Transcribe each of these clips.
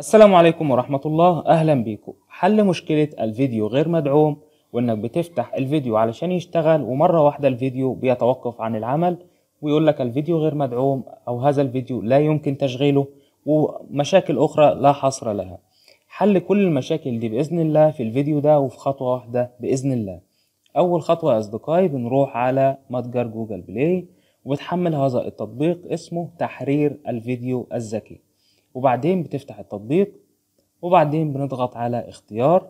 السلام عليكم ورحمة الله أهلا بيكم حل مشكلة الفيديو غير مدعوم وإنك بتفتح الفيديو علشان يشتغل ومرة واحدة الفيديو بيتوقف عن العمل ويقول لك الفيديو غير مدعوم أو هذا الفيديو لا يمكن تشغيله ومشاكل أخرى لا حصر لها حل كل المشاكل دي بإذن الله في الفيديو ده وفي خطوة واحدة بإذن الله أول خطوة يا أصدقائي بنروح على متجر جوجل بلاي وبتحمل هذا التطبيق اسمه تحرير الفيديو الذكي وبعدين بتفتح التطبيق وبعدين بنضغط على اختيار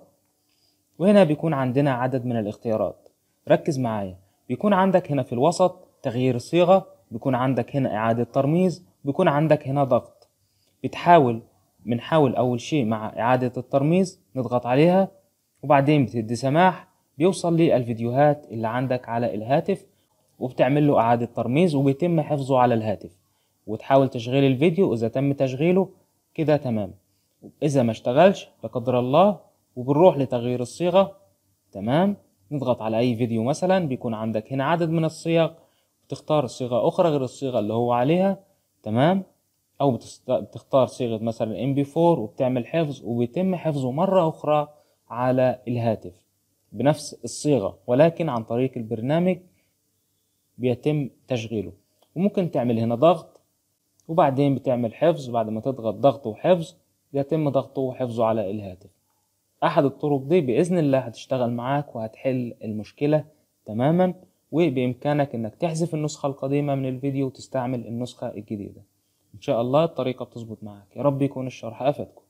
وهنا بيكون عندنا عدد من الاختيارات ركز معايا بيكون عندك هنا في الوسط تغيير الصيغة بيكون عندك هنا إعادة ترميز بيكون عندك هنا ضغط بتحاول بنحاول أول شيء مع إعادة الترميز نضغط عليها وبعدين بتدي سماح بيوصل للفيديوهات اللي عندك على الهاتف وبتعمل له إعادة ترميز وبيتم حفظه على الهاتف وتحاول تشغيل الفيديو إذا تم تشغيله كده تمام إذا ما اشتغلش لا قدر الله وبنروح لتغيير الصيغة تمام نضغط على أي فيديو مثلا بيكون عندك هنا عدد من الصيغ بتختار صيغة أخرى غير الصيغة اللي هو عليها تمام أو بتختار صيغة مثلا MP4 وبتعمل حفظ وبيتم حفظه مرة أخرى على الهاتف بنفس الصيغة ولكن عن طريق البرنامج بيتم تشغيله وممكن تعمل هنا ضغط وبعدين بتعمل حفظ بعد ما تضغط ضغط وحفظ يتم ضغطه وحفظه على الهاتف احد الطرق دي باذن الله هتشتغل معاك وهتحل المشكله تماما وبامكانك انك تحذف النسخه القديمه من الفيديو وتستعمل النسخه الجديده ان شاء الله الطريقه بتظبط معاك يا رب يكون الشرح افادكم